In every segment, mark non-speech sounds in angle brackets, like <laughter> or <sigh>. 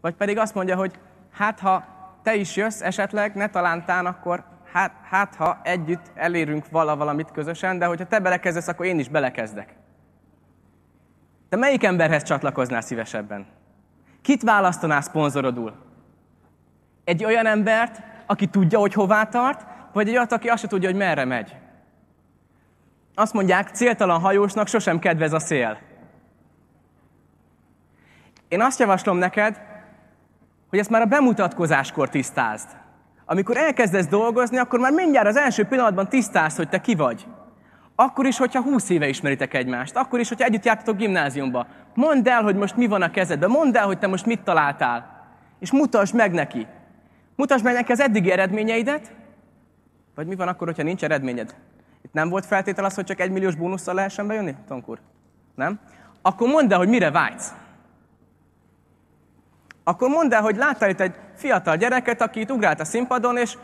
Vagy pedig azt mondja, hogy hát ha te is jössz esetleg, ne talántán, akkor hát, hát ha együtt elérünk vala valamit közösen, de hogyha te belekezdesz, akkor én is belekezdek. Te melyik emberhez csatlakoznál szívesebben? Kit választanál szponzorodul? Egy olyan embert, aki tudja, hogy hová tart, vagy egy olyat, aki azt se tudja, hogy merre megy? Azt mondják, céltalan hajósnak sosem kedvez a szél. Én azt javaslom neked, hogy ezt már a bemutatkozáskor tisztázd. Amikor elkezdesz dolgozni, akkor már mindjárt az első pillanatban tisztázd, hogy te ki vagy. Akkor is, hogyha húsz éve ismeritek egymást, akkor is, hogyha együtt jártatok gimnáziumba. Mondd el, hogy most mi van a kezedben, mondd el, hogy te most mit találtál. És mutasd meg neki. Mutasd meg neki az eddigi eredményeidet, vagy mi van akkor, hogyha nincs eredményed? Itt nem volt feltétel az, hogy csak egy milliós bónusszal lehessen bejönni, Tonkur? Nem? Akkor mondd el, hogy mire vágysz akkor mondd el, hogy láttál itt egy fiatal gyereket, aki itt ugrált a színpadon, és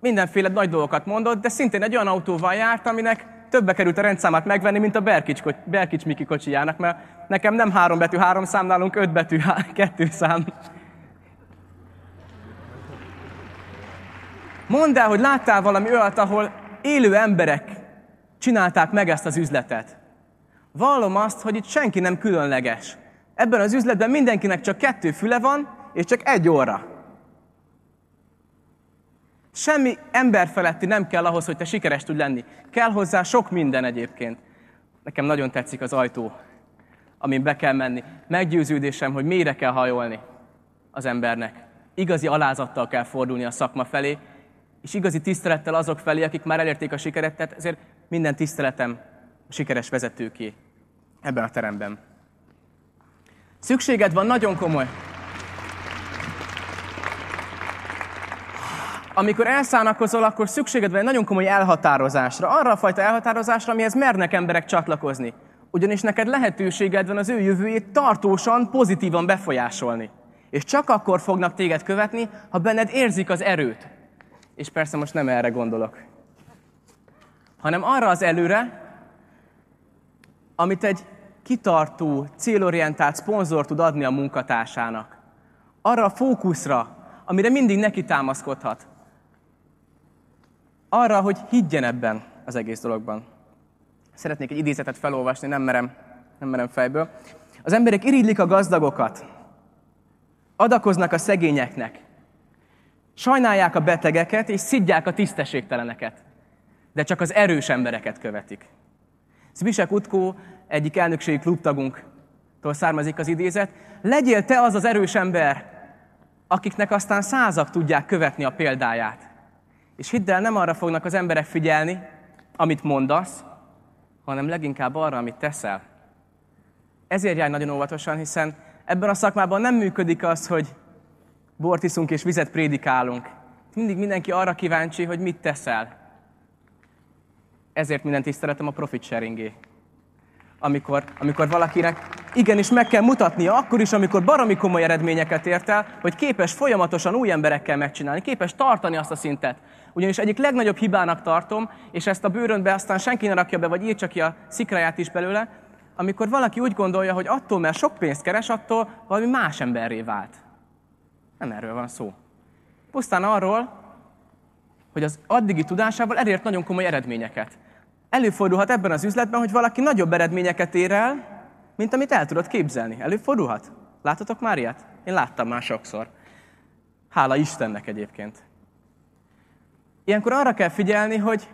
mindenféle nagy dolgokat mondott, de szintén egy olyan autóval járt, aminek többe került a rendszámát megvenni, mint a Berkics, Berkics Miki kocsijának, mert nekem nem három betű, három szám, nálunk öt betű, há- <laughs> kettő szám. Mondd el, hogy láttál valami olyat, ahol élő emberek csinálták meg ezt az üzletet. Vallom azt, hogy itt senki nem különleges. Ebben az üzletben mindenkinek csak kettő füle van, és csak egy óra. Semmi emberfeletti nem kell ahhoz, hogy te sikeres tud lenni. Kell hozzá sok minden egyébként. Nekem nagyon tetszik az ajtó, amin be kell menni. Meggyőződésem, hogy mire kell hajolni az embernek. Igazi alázattal kell fordulni a szakma felé, és igazi tisztelettel azok felé, akik már elérték a sikeret, tehát ezért minden tiszteletem a sikeres vezetőké ebben a teremben. Szükséged van nagyon komoly. Amikor elszánakozol, akkor szükséged van egy nagyon komoly elhatározásra. Arra a fajta elhatározásra, amihez mernek emberek csatlakozni. Ugyanis neked lehetőséged van az ő jövőjét tartósan, pozitívan befolyásolni. És csak akkor fognak téged követni, ha benned érzik az erőt. És persze most nem erre gondolok. Hanem arra az előre, amit egy kitartó, célorientált szponzor tud adni a munkatársának. Arra a fókuszra, amire mindig neki támaszkodhat. Arra, hogy higgyen ebben az egész dologban. Szeretnék egy idézetet felolvasni, nem merem, nem merem fejből. Az emberek iridlik a gazdagokat, adakoznak a szegényeknek, sajnálják a betegeket és szidják a tisztességteleneket, de csak az erős embereket követik. Zbisek Utkó egyik elnökségi klubtagunktól származik az idézet, legyél te az az erős ember, akiknek aztán százak tudják követni a példáját. És hidd el, nem arra fognak az emberek figyelni, amit mondasz, hanem leginkább arra, amit teszel. Ezért járj nagyon óvatosan, hiszen ebben a szakmában nem működik az, hogy bort iszunk és vizet prédikálunk. Mindig mindenki arra kíváncsi, hogy mit teszel. Ezért minden tiszteletem a profit sharingé amikor, amikor valakinek igenis meg kell mutatnia, akkor is, amikor baromi komoly eredményeket ért el, hogy képes folyamatosan új emberekkel megcsinálni, képes tartani azt a szintet. Ugyanis egyik legnagyobb hibának tartom, és ezt a bőrönbe aztán senki ne rakja be, vagy írtsa ki a szikráját is belőle, amikor valaki úgy gondolja, hogy attól, mert sok pénzt keres, attól valami más emberré vált. Nem erről van szó. Pusztán arról, hogy az addigi tudásával elért nagyon komoly eredményeket. Előfordulhat ebben az üzletben, hogy valaki nagyobb eredményeket ér el, mint amit el tudod képzelni. Előfordulhat. Láthatok már ilyet? Én láttam már sokszor. Hála Istennek egyébként. Ilyenkor arra kell figyelni, hogy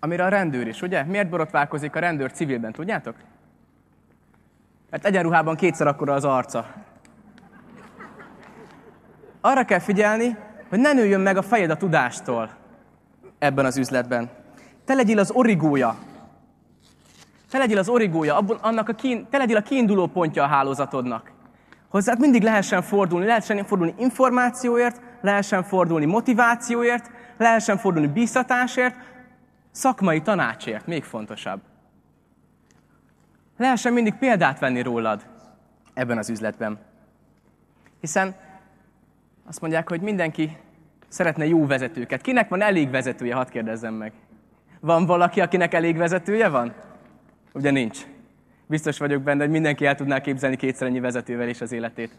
amire a rendőr is, ugye? Miért borotválkozik a rendőr civilben, tudjátok? Mert egyenruhában kétszer akkora az arca. Arra kell figyelni, hogy ne nőjön meg a fejed a tudástól ebben az üzletben te legyél az origója. Te legyél az origója, abból, annak a kín, te legyél a kiinduló pontja a hálózatodnak. Hozzá mindig lehessen fordulni, lehessen fordulni információért, lehessen fordulni motivációért, lehessen fordulni bíztatásért, szakmai tanácsért, még fontosabb. Lehessen mindig példát venni rólad ebben az üzletben. Hiszen azt mondják, hogy mindenki szeretne jó vezetőket. Kinek van elég vezetője, hadd kérdezzem meg. Van valaki, akinek elég vezetője van? Ugye nincs. Biztos vagyok benne, hogy mindenki el tudná képzelni kétszer ennyi vezetővel is az életét.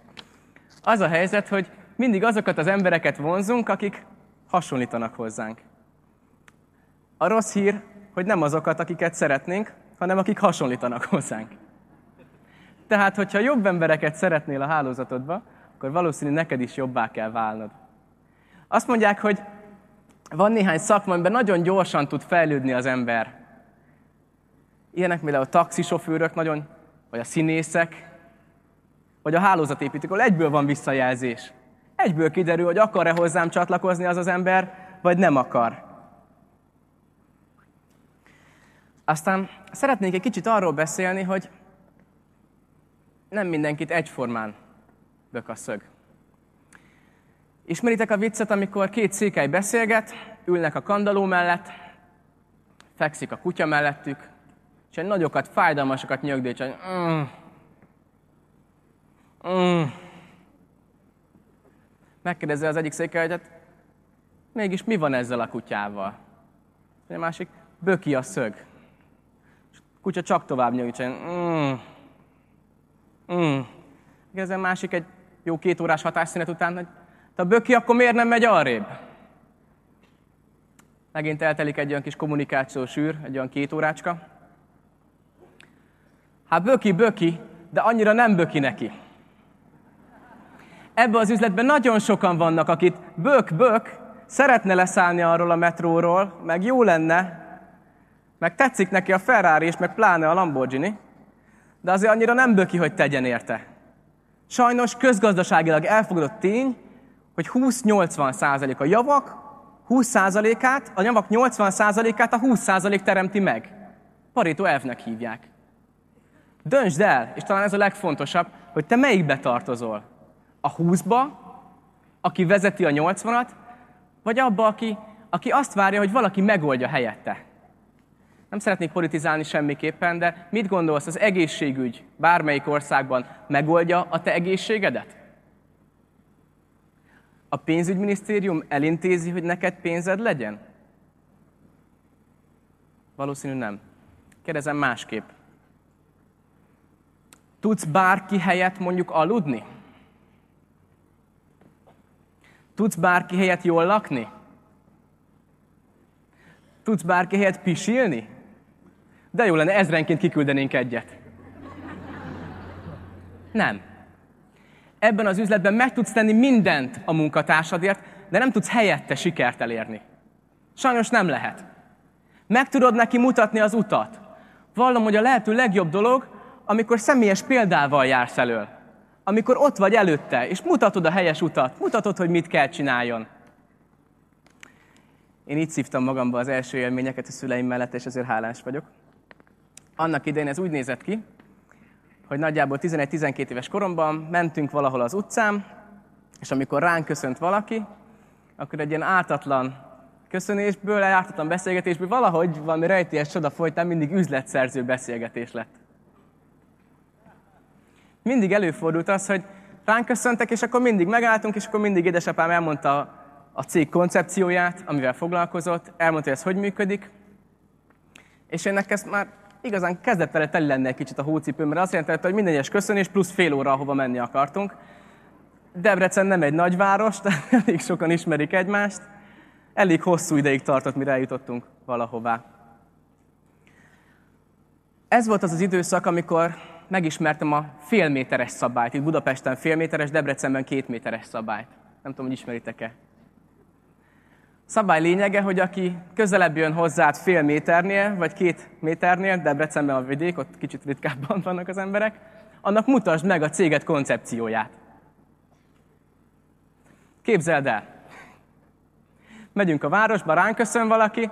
Az a helyzet, hogy mindig azokat az embereket vonzunk, akik hasonlítanak hozzánk. A rossz hír, hogy nem azokat, akiket szeretnénk, hanem akik hasonlítanak hozzánk. Tehát, hogyha jobb embereket szeretnél a hálózatodba, akkor valószínű neked is jobbá kell válnod. Azt mondják, hogy van néhány szakma, amiben nagyon gyorsan tud fejlődni az ember. Ilyenek mivel a taxisofőrök nagyon, vagy a színészek, vagy a hálózatépítők, ahol egyből van visszajelzés. Egyből kiderül, hogy akar-e hozzám csatlakozni az az ember, vagy nem akar. Aztán szeretnék egy kicsit arról beszélni, hogy nem mindenkit egyformán bök a szög. Ismeritek a viccet, amikor két székely beszélget, ülnek a kandaló mellett, fekszik a kutya mellettük, és egy nagyokat, fájdalmasokat nyögdél, csak mm, mm. Megkérdezi az egyik hát, mégis mi van ezzel a kutyával? a másik, böki a szög. És a kutya csak tovább nyögi, csak mm, mm. Ezen másik egy jó két órás hatásszünet után, hogy te a böki akkor miért nem megy arrébb? Megint eltelik egy olyan kis kommunikációs űr, egy olyan két órácska. Hát böki, böki, de annyira nem böki neki. Ebben az üzletben nagyon sokan vannak, akit bök, bök, szeretne leszállni arról a metróról, meg jó lenne, meg tetszik neki a Ferrari és meg pláne a Lamborghini, de azért annyira nem böki, hogy tegyen érte. Sajnos közgazdaságilag elfogadott tény, hogy 20-80 százalék a javak, 20 százalékát, a javak 80 százalékát a 20 százalék teremti meg. Parétó elvnek hívják. Döntsd el, és talán ez a legfontosabb, hogy te melyikbe tartozol. A 20-ba, aki vezeti a 80-at, vagy abba, aki, aki azt várja, hogy valaki megoldja helyette. Nem szeretnék politizálni semmiképpen, de mit gondolsz, az egészségügy bármelyik országban megoldja a te egészségedet? a pénzügyminisztérium elintézi, hogy neked pénzed legyen? Valószínű nem. Kérdezem másképp. Tudsz bárki helyett mondjuk aludni? Tudsz bárki helyett jól lakni? Tudsz bárki helyett pisilni? De jó lenne, ezrenként kiküldenénk egyet. Nem ebben az üzletben meg tudsz tenni mindent a munkatársadért, de nem tudsz helyette sikert elérni. Sajnos nem lehet. Meg tudod neki mutatni az utat. Vallom, hogy a lehető legjobb dolog, amikor személyes példával jársz elől. Amikor ott vagy előtte, és mutatod a helyes utat, mutatod, hogy mit kell csináljon. Én így szívtam magamba az első élményeket a szüleim mellett, és ezért hálás vagyok. Annak idején ez úgy nézett ki, hogy nagyjából 11-12 éves koromban mentünk valahol az utcán, és amikor ránk köszönt valaki, akkor egy ilyen ártatlan köszönésből, ártatlan beszélgetésből valahogy valami rejtélyes csoda folytán mindig üzletszerző beszélgetés lett. Mindig előfordult az, hogy ránk köszöntek, és akkor mindig megálltunk, és akkor mindig édesapám elmondta a cég koncepcióját, amivel foglalkozott, elmondta, hogy ez hogy működik, és ennek ezt már igazán kezdett vele lenne egy kicsit a hócipő, mert azt jelentette, hogy minden egyes köszönés plusz fél óra, ahova menni akartunk. Debrecen nem egy nagy város, <laughs> elég sokan ismerik egymást. Elég hosszú ideig tartott, mire eljutottunk valahová. Ez volt az az időszak, amikor megismertem a félméteres szabályt. Itt Budapesten félméteres, Debrecenben kétméteres szabályt. Nem tudom, hogy ismeritek-e. Szabály lényege, hogy aki közelebb jön hozzád fél méternél, vagy két méternél, Debrecenben a vidék, ott kicsit ritkábban <laughs> vannak az emberek, annak mutasd meg a céget koncepcióját. Képzeld el! Megyünk a városba, ránk köszön valaki,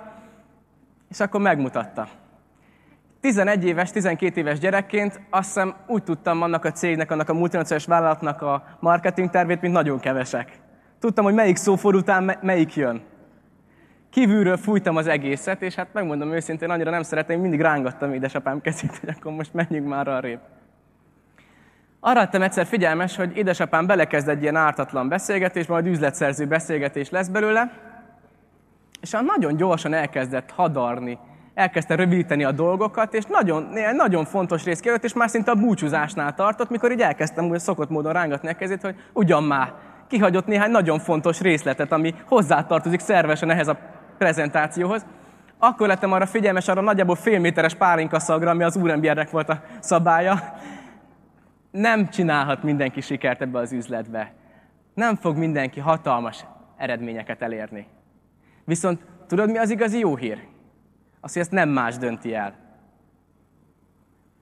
és akkor megmutatta. 11 éves, 12 éves gyerekként azt hiszem úgy tudtam annak a cégnek, annak a multinacionalis vállalatnak a marketing tervét, mint nagyon kevesek. Tudtam, hogy melyik szófor után melyik jön kívülről fújtam az egészet, és hát megmondom őszintén, annyira nem szeretem, mindig rángattam édesapám kezét, hogy akkor most menjünk már arrébb. Arra lettem egyszer figyelmes, hogy édesapám belekezd egy ilyen ártatlan beszélgetés, majd üzletszerző beszélgetés lesz belőle, és a nagyon gyorsan elkezdett hadarni, elkezdte rövidíteni a dolgokat, és nagyon, nagyon fontos rész került, és már szinte a búcsúzásnál tartott, mikor így elkezdtem úgy szokott módon rángatni a kezét, hogy ugyan már, kihagyott néhány nagyon fontos részletet, ami hozzátartozik szervesen ehhez a prezentációhoz, akkor lettem arra figyelmes, arra nagyjából félméteres szagra, ami az úrembiernek volt a szabálya. Nem csinálhat mindenki sikert ebbe az üzletbe. Nem fog mindenki hatalmas eredményeket elérni. Viszont tudod, mi az igazi jó hír? Az, hogy ezt nem más dönti el.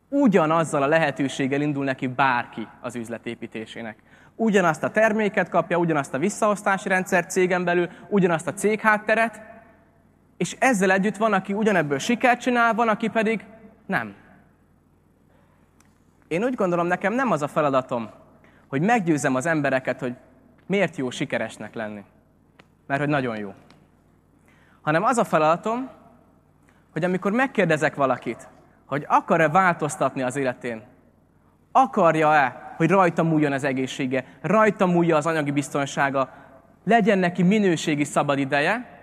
Ugyanazzal a lehetőséggel indul neki bárki az üzletépítésének. Ugyanazt a terméket kapja, ugyanazt a visszaosztási rendszer cégen belül, ugyanazt a céghátteret, és ezzel együtt van, aki ugyanebből sikert csinál, van, aki pedig nem. Én úgy gondolom, nekem nem az a feladatom, hogy meggyőzem az embereket, hogy miért jó sikeresnek lenni. Mert hogy nagyon jó. Hanem az a feladatom, hogy amikor megkérdezek valakit, hogy akar-e változtatni az életén, akarja-e, hogy rajta múljon az egészsége, rajta múlja az anyagi biztonsága, legyen neki minőségi szabad ideje,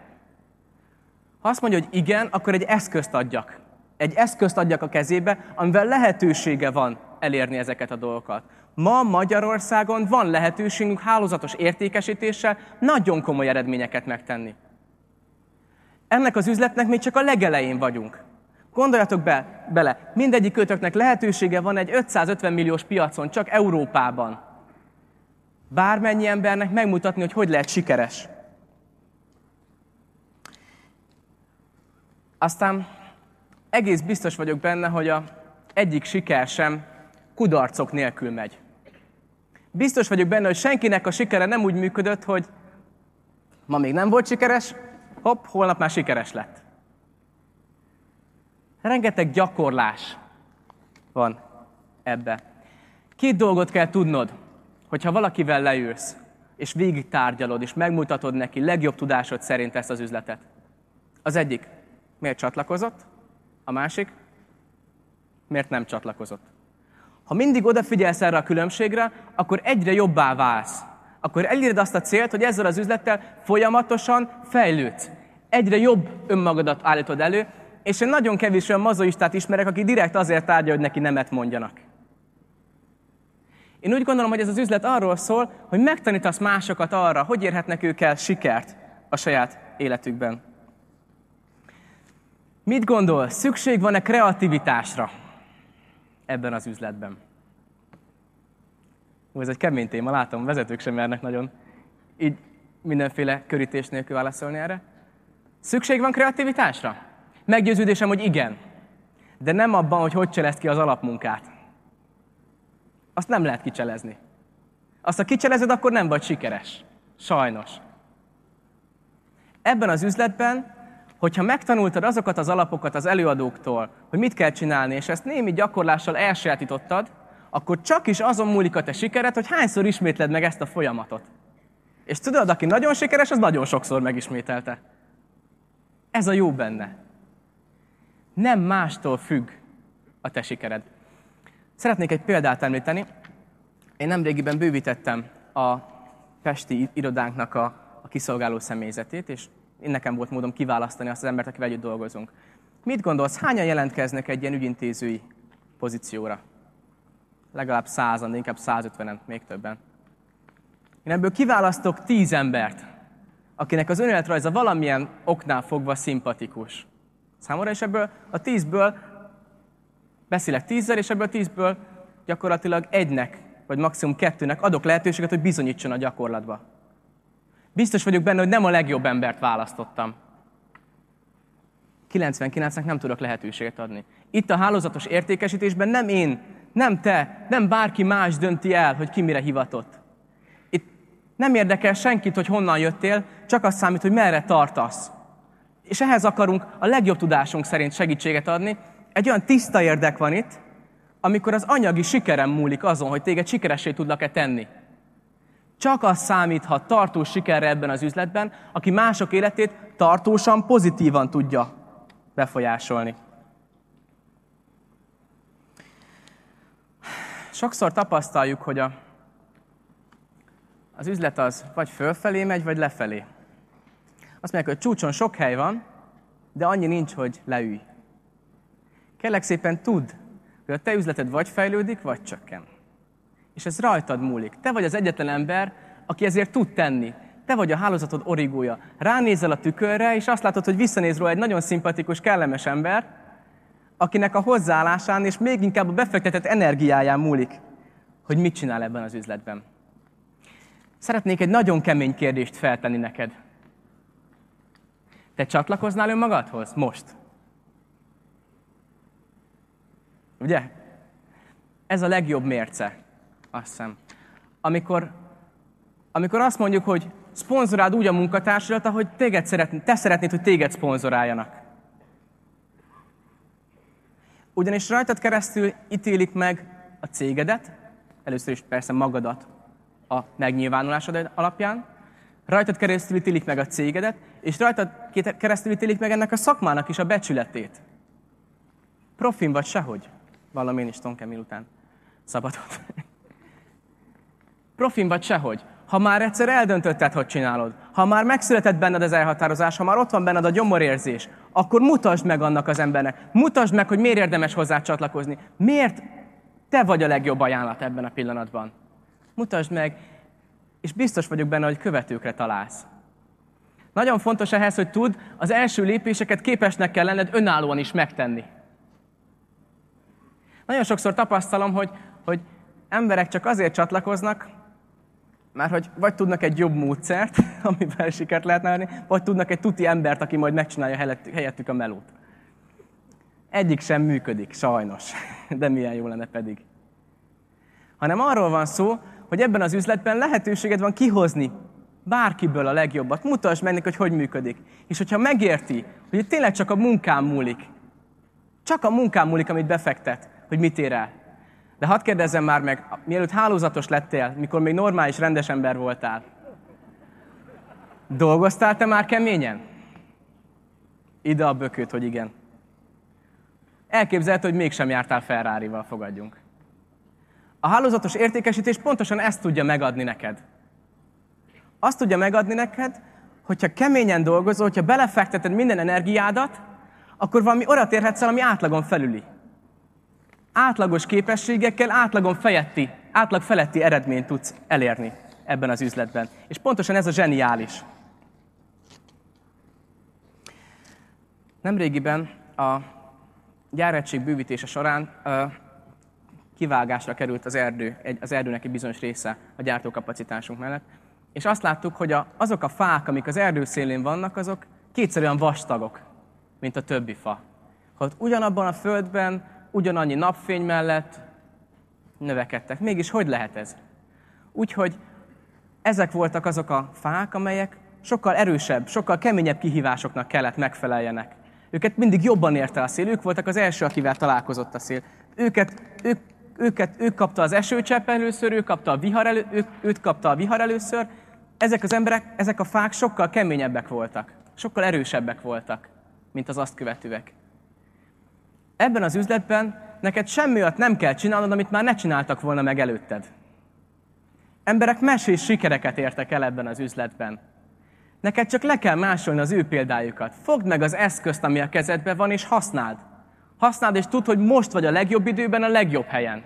ha azt mondja, hogy igen, akkor egy eszközt adjak. Egy eszközt adjak a kezébe, amivel lehetősége van elérni ezeket a dolgokat. Ma Magyarországon van lehetőségünk hálózatos értékesítéssel nagyon komoly eredményeket megtenni. Ennek az üzletnek még csak a legelején vagyunk. Gondoljatok be, bele, mindegyik kötöknek lehetősége van egy 550 milliós piacon, csak Európában. Bármennyi embernek megmutatni, hogy hogy lehet sikeres. Aztán egész biztos vagyok benne, hogy a egyik siker sem kudarcok nélkül megy. Biztos vagyok benne, hogy senkinek a sikere nem úgy működött, hogy ma még nem volt sikeres, hopp, holnap már sikeres lett. Rengeteg gyakorlás van ebbe. Két dolgot kell tudnod, hogyha valakivel leülsz, és végig tárgyalod, és megmutatod neki legjobb tudásod szerint ezt az üzletet. Az egyik, miért csatlakozott, a másik miért nem csatlakozott. Ha mindig odafigyelsz erre a különbségre, akkor egyre jobbá válsz. Akkor eléred azt a célt, hogy ezzel az üzlettel folyamatosan fejlődsz. Egyre jobb önmagadat állítod elő, és én nagyon kevés olyan mazoistát ismerek, aki direkt azért tárgya, hogy neki nemet mondjanak. Én úgy gondolom, hogy ez az üzlet arról szól, hogy megtanítasz másokat arra, hogy érhetnek ők el sikert a saját életükben. Mit gondol, szükség van-e kreativitásra ebben az üzletben? Ó, ez egy kemény téma, látom, vezetők sem mernek nagyon így mindenféle körítés nélkül válaszolni erre. Szükség van kreativitásra? Meggyőződésem, hogy igen. De nem abban, hogy hogy cselezd ki az alapmunkát. Azt nem lehet kicselezni. Azt, ha kicselezed, akkor nem vagy sikeres. Sajnos. Ebben az üzletben hogyha megtanultad azokat az alapokat az előadóktól, hogy mit kell csinálni, és ezt némi gyakorlással elsajátítottad, akkor csak is azon múlik a te sikered, hogy hányszor ismétled meg ezt a folyamatot. És tudod, aki nagyon sikeres, az nagyon sokszor megismételte. Ez a jó benne. Nem mástól függ a te sikered. Szeretnék egy példát említeni. Én nemrégiben bővítettem a Pesti irodánknak a, a kiszolgáló személyzetét, és én nekem volt módom kiválasztani azt az embert, akivel együtt dolgozunk. Mit gondolsz, hányan jelentkeznek egy ilyen ügyintézői pozícióra? Legalább százan, de inkább 150-en, még többen. Én ebből kiválasztok tíz embert, akinek az önéletrajza valamilyen oknál fogva szimpatikus. Számomra is ebből a tízből beszélek tízzel, és ebből a tízből gyakorlatilag egynek, vagy maximum kettőnek adok lehetőséget, hogy bizonyítson a gyakorlatba. Biztos vagyok benne, hogy nem a legjobb embert választottam. 99-nek nem tudok lehetőséget adni. Itt a hálózatos értékesítésben nem én, nem te, nem bárki más dönti el, hogy ki mire hivatott. Itt nem érdekel senkit, hogy honnan jöttél, csak az számít, hogy merre tartasz. És ehhez akarunk a legjobb tudásunk szerint segítséget adni. Egy olyan tiszta érdek van itt, amikor az anyagi sikerem múlik azon, hogy téged sikeressé tudlak-e tenni. Csak az számíthat tartós sikerre ebben az üzletben, aki mások életét tartósan, pozitívan tudja befolyásolni. Sokszor tapasztaljuk, hogy a, az üzlet az vagy fölfelé megy, vagy lefelé. Azt mondják, hogy csúcson sok hely van, de annyi nincs, hogy leülj. Kérlek szépen tudd, hogy a te üzleted vagy fejlődik, vagy csökken. És ez rajtad múlik. Te vagy az egyetlen ember, aki ezért tud tenni. Te vagy a hálózatod origója. Ránézel a tükörre, és azt látod, hogy visszanéz róla egy nagyon szimpatikus, kellemes ember, akinek a hozzáállásán és még inkább a befektetett energiáján múlik, hogy mit csinál ebben az üzletben. Szeretnék egy nagyon kemény kérdést feltenni neked. Te csatlakoznál önmagadhoz most? Ugye? Ez a legjobb mérce azt hiszem. Amikor, amikor azt mondjuk, hogy szponzoráld úgy a munkatársadat, ahogy téged szeretn, te szeretnéd, hogy téged szponzoráljanak. Ugyanis rajtad keresztül ítélik meg a cégedet, először is persze magadat a megnyilvánulásod alapján, rajtad keresztül ítélik meg a cégedet, és rajtad keresztül ítélik meg ennek a szakmának is a becsületét. Profin vagy sehogy. Valami én is Tonkem után szabadot. Profin vagy sehogy. Ha már egyszer eldöntötted, hogy csinálod, ha már megszületett benned az elhatározás, ha már ott van benned a gyomorérzés, akkor mutasd meg annak az embernek. Mutasd meg, hogy miért érdemes hozzá csatlakozni. Miért te vagy a legjobb ajánlat ebben a pillanatban. Mutasd meg, és biztos vagyok benne, hogy követőkre találsz. Nagyon fontos ehhez, hogy tud, az első lépéseket képesnek kell lenned önállóan is megtenni. Nagyon sokszor tapasztalom, hogy, hogy emberek csak azért csatlakoznak, mert hogy vagy tudnak egy jobb módszert, <laughs> amivel sikert lehetne elérni, vagy tudnak egy tuti embert, aki majd megcsinálja helyettük a melót. Egyik sem működik, sajnos. <laughs> De milyen jó lenne pedig. Hanem arról van szó, hogy ebben az üzletben lehetőséged van kihozni bárkiből a legjobbat. Mutasd meg neki, hogy hogy működik. És hogyha megérti, hogy itt tényleg csak a munkám múlik, csak a munkám múlik, amit befektet, hogy mit ér el, de hadd kérdezzem már meg, mielőtt hálózatos lettél, mikor még normális, rendes ember voltál, dolgoztál te már keményen? Ide a bökőt, hogy igen. Elképzelhető, hogy mégsem jártál ferrari fogadjunk. A hálózatos értékesítés pontosan ezt tudja megadni neked. Azt tudja megadni neked, hogyha keményen dolgozol, hogyha belefekteted minden energiádat, akkor valami orat érhetsz el, ami átlagon felüli átlagos képességekkel átlagon fejetti, átlag feletti eredményt tudsz elérni ebben az üzletben. És pontosan ez a zseniális. Nemrégiben a gyárettség bővítése során a kivágásra került az erdő, egy, az erdőnek egy bizonyos része a gyártókapacitásunk mellett, és azt láttuk, hogy a, azok a fák, amik az erdő szélén vannak, azok kétszer olyan vastagok, mint a többi fa. Hogy ugyanabban a földben ugyanannyi napfény mellett növekedtek. Mégis hogy lehet ez? Úgyhogy ezek voltak azok a fák, amelyek sokkal erősebb, sokkal keményebb kihívásoknak kellett megfeleljenek. Őket mindig jobban érte a szél, ők voltak az első, akivel találkozott a szél. Őket, ők, őket, ők kapta az esőcsepp először, ők kapta a vihar elő, ők, őt kapta a vihar először. Ezek az emberek, ezek a fák sokkal keményebbek voltak, sokkal erősebbek voltak, mint az azt követőek ebben az üzletben neked semmi olyat nem kell csinálnod, amit már ne csináltak volna meg előtted. Emberek mesés sikereket értek el ebben az üzletben. Neked csak le kell másolni az ő példájukat. Fogd meg az eszközt, ami a kezedben van, és használd. Használd, és tudd, hogy most vagy a legjobb időben, a legjobb helyen.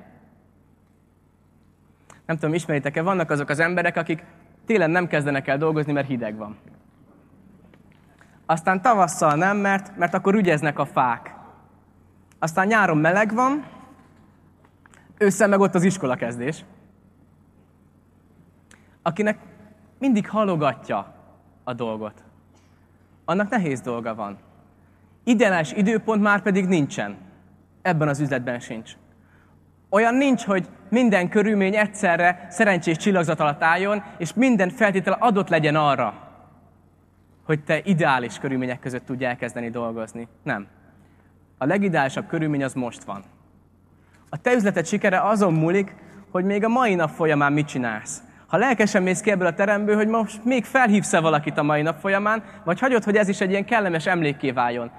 Nem tudom, ismeritek-e, vannak azok az emberek, akik télen nem kezdenek el dolgozni, mert hideg van. Aztán tavasszal nem, mert, mert akkor ügyeznek a fák. Aztán nyáron meleg van, ősszel meg ott az iskola kezdés. Akinek mindig halogatja a dolgot, annak nehéz dolga van. Ideális időpont már pedig nincsen. Ebben az üzletben sincs. Olyan nincs, hogy minden körülmény egyszerre szerencsés csillagzat alatt álljon, és minden feltétel adott legyen arra, hogy te ideális körülmények között tudj elkezdeni dolgozni. Nem. A legideálisabb körülmény az most van. A te üzleted sikere azon múlik, hogy még a mai nap folyamán mit csinálsz. Ha lelkesen mész ki ebből a teremből, hogy most még felhívsz-e valakit a mai nap folyamán, vagy hagyod, hogy ez is egy ilyen kellemes emlékké váljon.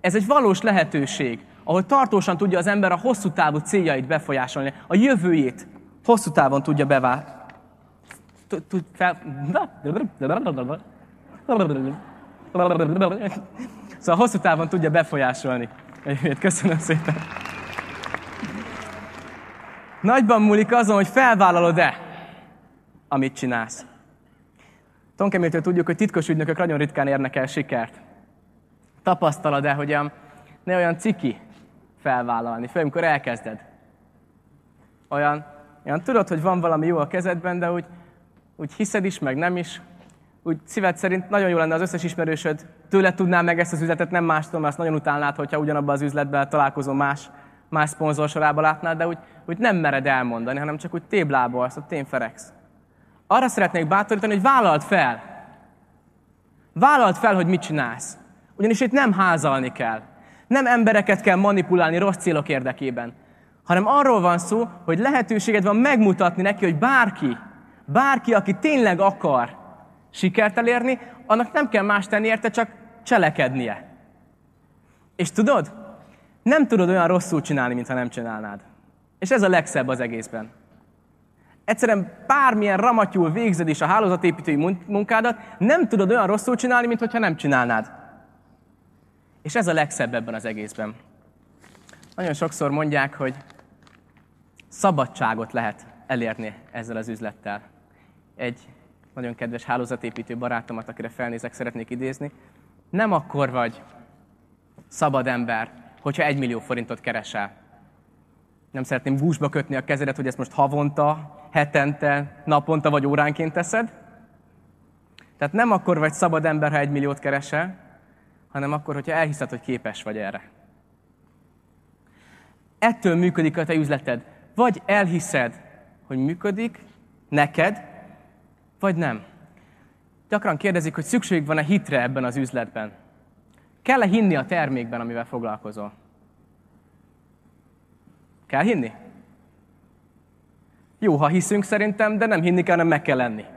Ez egy valós lehetőség, ahol tartósan tudja az ember a hosszú távú céljait befolyásolni, a jövőjét hosszú távon tudja bevá... Szóval hosszú távon tudja befolyásolni. Egyébként köszönöm szépen. Nagyban múlik azon, hogy felvállalod-e, amit csinálsz. Tonkemétől tudjuk, hogy titkos ügynökök nagyon ritkán érnek el sikert. Tapasztalod-e, hogy ne olyan ciki felvállalni, főleg amikor elkezded. Olyan, olyan tudod, hogy van valami jó a kezedben, de úgy, úgy hiszed is, meg nem is, úgy szíved szerint nagyon jó lenne az összes ismerősöd, tőle tudnám meg ezt az üzletet, nem mástól, mert azt nagyon utálnád, hogyha ugyanabban az üzletben találkozom más, más szponzor sorába látnád, de úgy, úgy nem mered elmondani, hanem csak úgy téblából azt, hogy tényferegsz. Arra szeretnék bátorítani, hogy vállalt fel. vállalt fel, hogy mit csinálsz. Ugyanis itt nem házalni kell. Nem embereket kell manipulálni rossz célok érdekében, hanem arról van szó, hogy lehetőséged van megmutatni neki, hogy bárki, bárki, aki tényleg akar, sikert elérni, annak nem kell más tenni érte, csak cselekednie. És tudod, nem tudod olyan rosszul csinálni, mintha nem csinálnád. És ez a legszebb az egészben. Egyszerűen bármilyen ramatyul végzed is a hálózatépítői munkádat, nem tudod olyan rosszul csinálni, mintha nem csinálnád. És ez a legszebb ebben az egészben. Nagyon sokszor mondják, hogy szabadságot lehet elérni ezzel az üzlettel. Egy nagyon kedves hálózatépítő barátomat, akire felnézek, szeretnék idézni. Nem akkor vagy szabad ember, hogyha egy millió forintot keresel. Nem szeretném gúzsba kötni a kezedet, hogy ezt most havonta, hetente, naponta vagy óránként teszed. Tehát nem akkor vagy szabad ember, ha egy milliót keresel, hanem akkor, hogyha elhiszed, hogy képes vagy erre. Ettől működik a te üzleted. Vagy elhiszed, hogy működik neked, vagy nem? Gyakran kérdezik, hogy szükség van-e hitre ebben az üzletben. Kell-e hinni a termékben, amivel foglalkozol? Kell hinni? Jó, ha hiszünk szerintem, de nem hinni kell, hanem meg kell lenni.